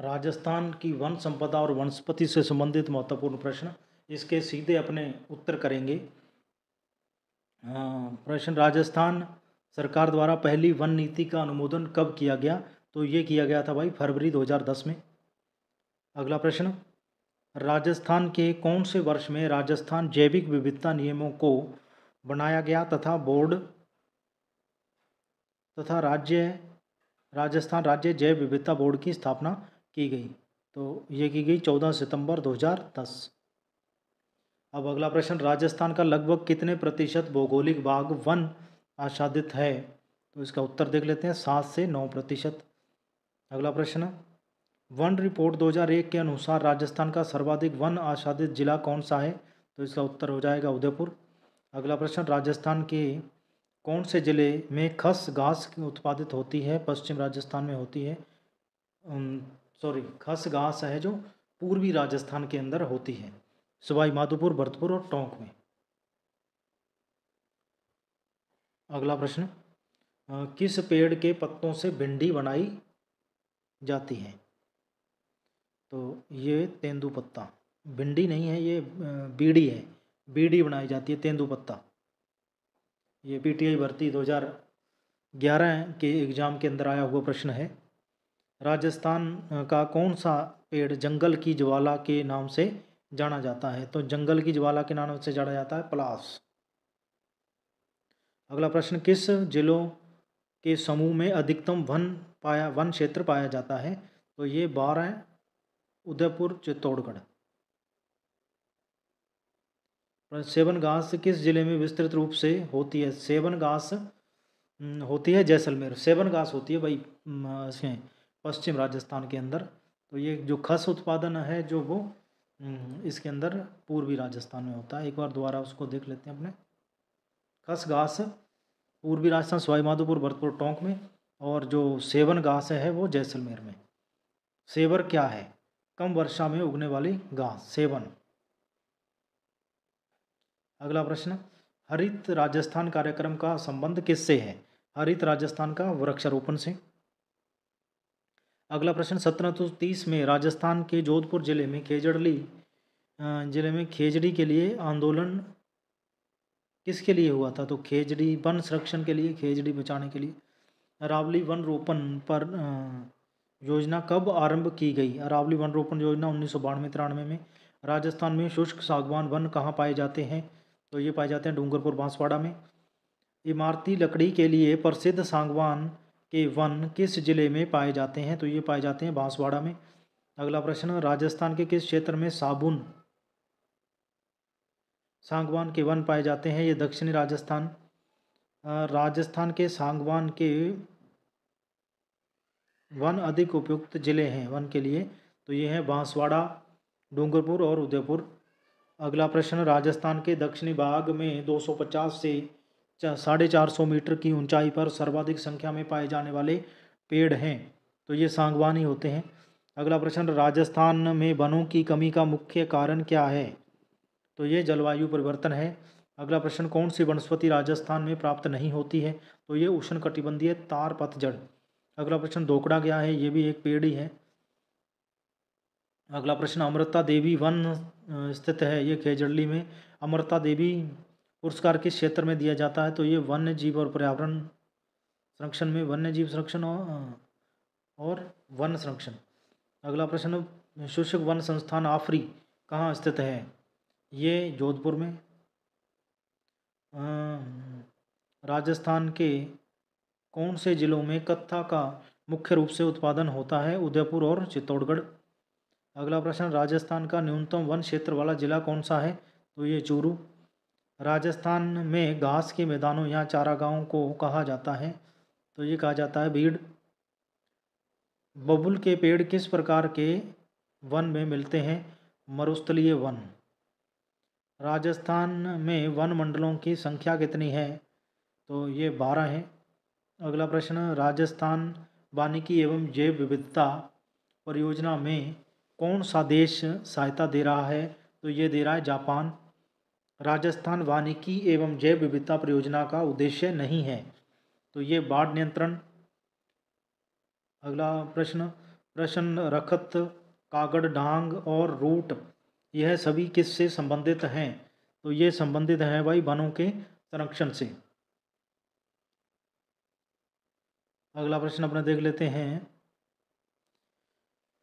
राजस्थान की वन संपदा और वनस्पति से संबंधित महत्वपूर्ण प्रश्न इसके सीधे अपने उत्तर करेंगे प्रश्न राजस्थान सरकार द्वारा पहली वन नीति का अनुमोदन कब किया गया तो ये किया गया था भाई फरवरी 2010 में अगला प्रश्न राजस्थान के कौन से वर्ष में राजस्थान जैविक विविधता नियमों को बनाया गया तथा बोर्ड तथा राज्य राजस्थान राज्य जैव विविधता बोर्ड की स्थापना की गई तो ये की गई चौदह सितंबर 2010 अब अगला प्रश्न राजस्थान का लगभग कितने प्रतिशत भौगोलिक भाग वन आच्छादित है तो इसका उत्तर देख लेते हैं सात से नौ प्रतिशत अगला प्रश्न वन रिपोर्ट 2001 के अनुसार राजस्थान का सर्वाधिक वन आच्छादित जिला कौन सा है तो इसका उत्तर हो जाएगा उदयपुर अगला प्रश्न राजस्थान के कौन से ज़िले में खस घास उत्पादित होती है पश्चिम राजस्थान में होती है सॉरी खस घास है जो पूर्वी राजस्थान के अंदर होती है सवाई माधोपुर भरतपुर और टोंक में अगला प्रश्न किस पेड़ के पत्तों से भिंडी बनाई जाती है तो ये तेंदू पत्ता भिंडी नहीं है ये बीड़ी है बीड़ी बनाई जाती है तेंदू पत्ता ये पीटीआई भर्ती 2011 के एग्ज़ाम के अंदर आया हुआ प्रश्न है राजस्थान का कौन सा पेड़ जंगल की ज्वाला के नाम से जाना जाता है तो जंगल की ज्वाला के नाम से जाना जाता है प्लास अगला प्रश्न किस जिलों के समूह में अधिकतम वन पाया वन क्षेत्र पाया जाता है तो ये बारह उदयपुर चित्तौड़गढ़ सेवन घास किस जिले में विस्तृत रूप से होती है सेवन घास हम्म, होती है जैसलमेर सेवन घास होती है भाई इसमें पश्चिम राजस्थान के अंदर तो ये जो खस उत्पादन है जो वो हम्म, इसके अंदर पूर्वी राजस्थान में होता है एक बार दोबारा उसको देख लेते हैं अपने खस घास पूर्वी राजस्थान सवाईमाधोपुर भरतपुर टोंक में और जो सेवन घास है वो जैसलमेर में सेवर क्या है कम वर्षा में उगने वाली घास सेवन अगला प्रश्न हरित राजस्थान कार्यक्रम का संबंध किससे है हरित राजस्थान का वृक्षारोपण से अगला प्रश्न सत्रह सौ तीस में राजस्थान के जोधपुर जिले में खेजड़ली जिले में खेजड़ी के लिए आंदोलन किसके लिए हुआ था तो खेजड़ी वन संरक्षण के लिए खेजड़ी बचाने के लिए अरावली वन रोपण पर योजना कब आरंभ की गई अरावली वन रोपण योजना उन्नीस सौ बानवे तिरानवे में राजस्थान में शुष्क सागवान वन कहाँ पाए जाते हैं तो ये पाए जाते हैं डूंगरपुर बांसवाड़ा में इमारती लकड़ी के लिए प्रसिद्ध सागवान के वन किस जिले में पाए जाते हैं तो ये पाए जाते हैं बांसवाड़ा में अगला प्रश्न राजस्थान के किस क्षेत्र में साबुन सांगवान के वन पाए जाते हैं ये दक्षिणी राजस्थान राजस्थान के सांगवान के वन अधिक उपयुक्त जिले हैं वन के लिए तो ये हैं बांसवाड़ा डूंगरपुर और उदयपुर अगला प्रश्न राजस्थान के दक्षिणी भाग में 250 से साढ़े चार सौ मीटर की ऊंचाई पर सर्वाधिक संख्या में पाए जाने वाले पेड़ हैं तो ये सांगवान ही होते हैं अगला प्रश्न राजस्थान में वनों की कमी का मुख्य कारण क्या है तो ये जलवायु परिवर्तन है अगला प्रश्न कौन सी वनस्पति राजस्थान में प्राप्त नहीं होती है तो ये उष्ण कटिबंधीय तार पतझड़ अगला प्रश्न धोकड़ा क्या है ये भी एक पेड़ ही है अगला प्रश्न अमृता देवी वन स्थित है ये खेजड़ली में अमृता देवी पुरस्कार किस क्षेत्र में दिया जाता है तो ये वन्य जीव और पर्यावरण संरक्षण में वन्य जीव संरक्षण और वन संरक्षण अगला प्रश्न शीर्षक वन संस्थान आफरी कहाँ स्थित है ये जोधपुर में राजस्थान के कौन से ज़िलों में कत्था का मुख्य रूप से उत्पादन होता है उदयपुर और चित्तौड़गढ़ अगला प्रश्न राजस्थान का न्यूनतम वन क्षेत्र वाला जिला कौन सा है तो ये चूरू राजस्थान में घास के मैदानों या चारागाहों को कहा जाता है तो ये कहा जाता है भीड़ बबुल के पेड़ किस प्रकार के वन में मिलते हैं मरुस्थलीय वन राजस्थान में वन मंडलों की संख्या कितनी है तो ये बारह है अगला प्रश्न राजस्थान वानिकी एवं जैव विविधता परियोजना में कौन सा देश सहायता दे रहा है तो ये दे रहा है जापान राजस्थान वानिकी एवं जैव विविधता परियोजना का उद्देश्य नहीं है तो ये बाढ़ नियंत्रण अगला प्रश्न प्रश्न रखत कागड़ डांग और रूट यह सभी किस से संबंधित हैं तो ये संबंधित हैं भाई वनों के संरक्षण से अगला प्रश्न अपना देख लेते हैं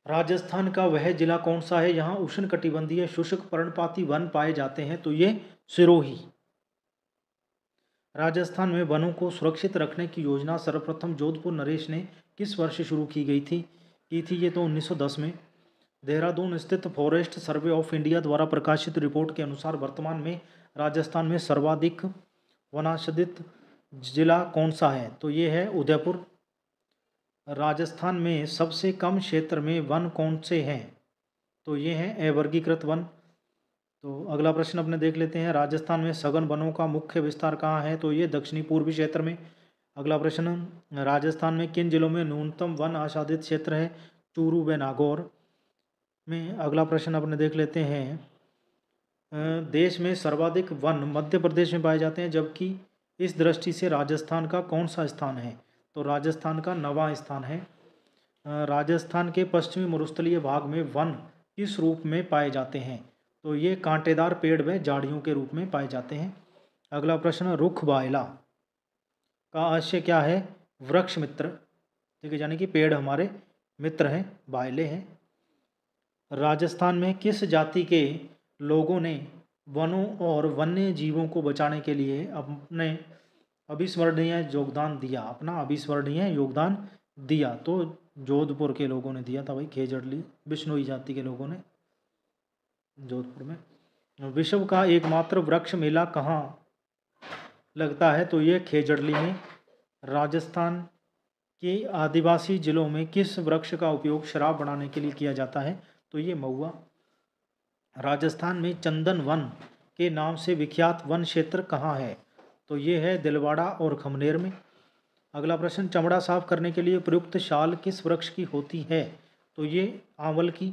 राजस्थान का वह जिला कौन सा है यहाँ उष्ण कटिबंधीय शुष्क पर्णपाती वन पाए जाते हैं तो ये सिरोही राजस्थान में वनों को सुरक्षित रखने की योजना सर्वप्रथम जोधपुर नरेश ने किस वर्ष शुरू की गई थी की थी ये तो 1910 में देहरादून स्थित फॉरेस्ट सर्वे ऑफ इंडिया द्वारा प्रकाशित रिपोर्ट के अनुसार वर्तमान में राजस्थान में सर्वाधिक वनाशदित जिला कौन सा है तो ये है उदयपुर राजस्थान में सबसे कम क्षेत्र में वन कौन से हैं तो ये हैं अवर्गीकृत वन तो अगला प्रश्न अपने देख लेते हैं राजस्थान में सघन वनों का मुख्य विस्तार कहाँ है तो ये दक्षिणी पूर्वी क्षेत्र में अगला प्रश्न राजस्थान में किन जिलों में न्यूनतम वन आच्छादित क्षेत्र है चूरू व नागौर में अगला प्रश्न अपने देख लेते हैं देश में सर्वाधिक वन मध्य प्रदेश में पाए जाते हैं जबकि इस दृष्टि से राजस्थान का कौन सा स्थान है तो राजस्थान का नवा स्थान है राजस्थान के पश्चिमी मरुस्थलीय भाग में वन किस रूप में पाए जाते हैं तो ये कांटेदार पेड़ में झाड़ियों के रूप में पाए जाते हैं अगला प्रश्न रुख बायला का आशय क्या है वृक्ष मित्र ठीक है यानी कि पेड़ हमारे मित्र हैं बायले हैं राजस्थान में किस जाति के लोगों ने वनों और वन्य जीवों को बचाने के लिए अपने अविस्मरणीय योगदान दिया अपना अविस्मरणीय योगदान दिया तो जोधपुर के लोगों ने दिया था भाई खेजड़ली बिश्नोई जाति के लोगों ने जोधपुर में विश्व का एकमात्र वृक्ष मेला कहाँ लगता है तो ये खेजड़ली में राजस्थान के आदिवासी जिलों में किस वृक्ष का उपयोग शराब बनाने के लिए किया जाता है तो ये महुआ राजस्थान में चंदन वन के नाम से विख्यात वन क्षेत्र कहाँ है तो ये है दिलवाड़ा और खमनेर में अगला प्रश्न चमड़ा साफ करने के लिए प्रयुक्त शाल किस वृक्ष की होती है तो ये आंवल की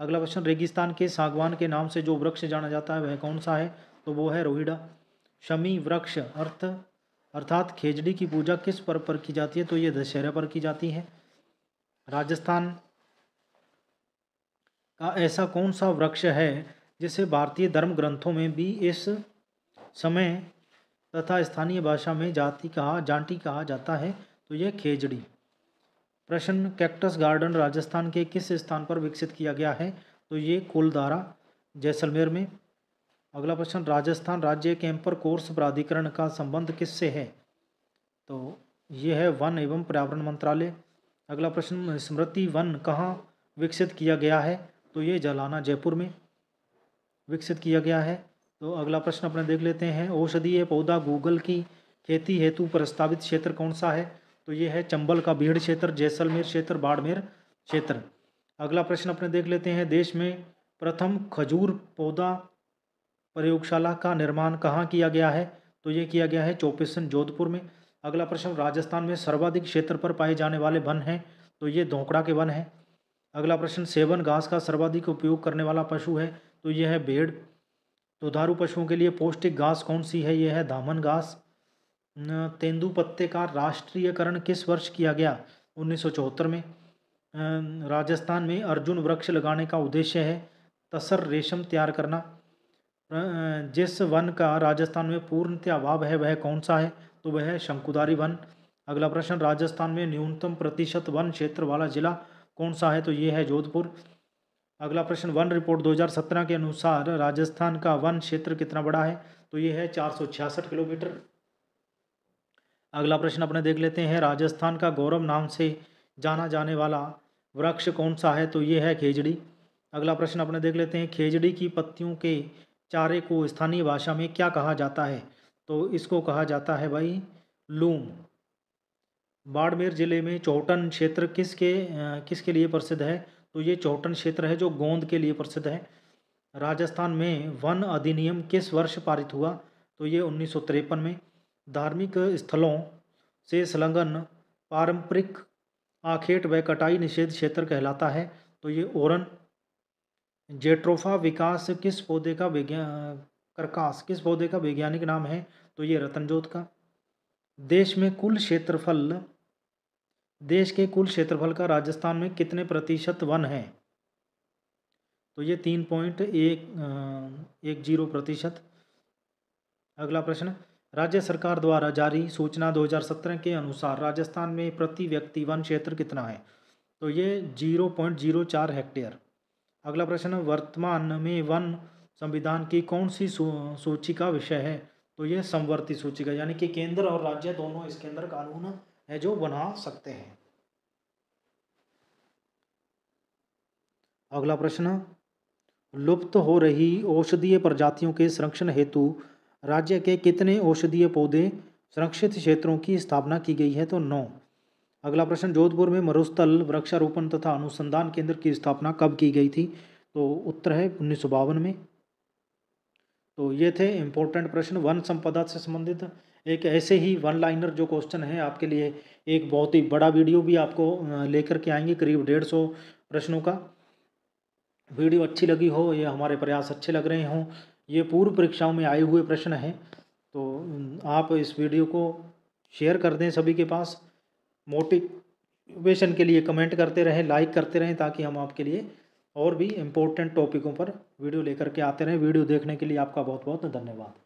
अगला प्रश्न रेगिस्तान के सागवान के नाम से जो वृक्ष जाना जाता है वह कौन सा है तो वो है रोहिड़ा शमी वृक्ष अर्थ अर्थात खेजड़ी की पूजा किस पर्व पर की जाती है तो ये दशहरा पर की जाती है राजस्थान का ऐसा कौन सा वृक्ष है जिसे भारतीय धर्म ग्रंथों में भी इस समय तथा स्थानीय भाषा में जाति कहा जांटी कहा जाता है तो यह खेजड़ी प्रश्न कैक्टस गार्डन राजस्थान के किस स्थान पर विकसित किया गया है तो ये कुलदारा जैसलमेर में अगला प्रश्न राजस्थान राज्य कैंपर कोर्स प्राधिकरण का संबंध किससे है तो ये है वन एवं पर्यावरण मंत्रालय अगला प्रश्न स्मृति वन कहाँ विकसित किया गया है तो ये जलाना जयपुर में विकसित किया गया है तो अगला प्रश्न अपने देख लेते हैं औषधीय पौधा गूगल की खेती हेतु प्रस्तावित क्षेत्र कौन सा है तो ये है चंबल का भीड़ क्षेत्र जैसलमेर क्षेत्र बाड़मेर क्षेत्र अगला प्रश्न अपने देख लेते हैं देश में प्रथम खजूर पौधा प्रयोगशाला का निर्माण कहाँ किया गया है तो ये किया गया है चौपेसन जोधपुर में अगला प्रश्न राजस्थान में सर्वाधिक क्षेत्र पर पाए जाने वाले वन हैं तो ये धोकड़ा के वन हैं अगला प्रश्न सेवन घास का सर्वाधिक उपयोग करने वाला पशु है तो यह है भेड़ तो दुधारू पशुओं के लिए पौष्टिक घास कौन सी है यह है धामन घास तेंदु पत्ते का राष्ट्रीयकरण किस वर्ष किया गया चौहत्तर में राजस्थान में अर्जुन वृक्ष लगाने का उद्देश्य है तसर रेशम तैयार करना जिस वन का राजस्थान में पूर्णतः अभाव है वह कौन सा है तो वह है शंकुदारी वन अगला प्रश्न राजस्थान में न्यूनतम प्रतिशत वन क्षेत्र वाला जिला कौन सा है तो ये है जोधपुर अगला प्रश्न वन रिपोर्ट 2017 के अनुसार राजस्थान का वन क्षेत्र कितना बड़ा है तो ये है चार किलोमीटर अगला प्रश्न अपने देख लेते हैं राजस्थान का गौरव नाम से जाना जाने वाला वृक्ष कौन सा है तो ये है खेजड़ी अगला प्रश्न अपने देख लेते हैं खेजड़ी की पत्तियों के चारे को स्थानीय भाषा में क्या कहा जाता है तो इसको कहा जाता है भाई लूम बाड़मेर जिले में चौटन क्षेत्र किसके किसके लिए प्रसिद्ध है तो ये चौटन क्षेत्र है जो गोंद के लिए प्रसिद्ध है राजस्थान में वन अधिनियम किस वर्ष पारित हुआ तो ये उन्नीस में धार्मिक स्थलों से संलग्न पारंपरिक आखेट व कटाई निषेध क्षेत्र कहलाता है तो ये ओरन जेट्रोफा विकास किस पौधे का विज्ञान किस पौधे का वैज्ञानिक नाम है तो ये रतनजोत का देश में कुल क्षेत्रफल देश के कुल क्षेत्रफल का राजस्थान में कितने प्रतिशत वन है तो ये तीन पॉइंट एक एक जीरो प्रतिशत अगला प्रश्न राज्य सरकार द्वारा जारी सूचना 2017 के अनुसार राजस्थान में प्रति व्यक्ति वन क्षेत्र कितना है तो ये जीरो पॉइंट जीरो चार हेक्टेयर अगला प्रश्न वर्तमान में वन संविधान की कौन सी सूची का विषय है तो ये संवर्ती सूची का यानी कि केंद्र और राज्य दोनों इसके अंदर कानून है जो बना सकते हैं अगला प्रश्न लुप्त हो रही औषधीय प्रजातियों के संरक्षण हेतु राज्य के कितने औषधीय पौधे संरक्षित क्षेत्रों की स्थापना की गई है तो नौ अगला प्रश्न जोधपुर में मरुस्थल वृक्षारोपण तथा अनुसंधान केंद्र की स्थापना कब की गई थी तो उत्तर है उन्नीस में तो ये थे इम्पोर्टेंट प्रश्न वन संपदा से संबंधित एक ऐसे ही वन लाइनर जो क्वेश्चन है आपके लिए एक बहुत ही बड़ा वीडियो भी आपको लेकर के आएंगे करीब डेढ़ सौ प्रश्नों का वीडियो अच्छी लगी हो ये हमारे प्रयास अच्छे लग रहे हों ये पूर्व परीक्षाओं में आए हुए प्रश्न हैं तो आप इस वीडियो को शेयर कर दें सभी के पास मोटिवेशन के लिए कमेंट करते रहें लाइक करते रहें ताकि हम आपके लिए और भी इम्पोर्टेंट टॉपिकों पर वीडियो लेकर के आते रहें वीडियो देखने के लिए आपका बहुत बहुत धन्यवाद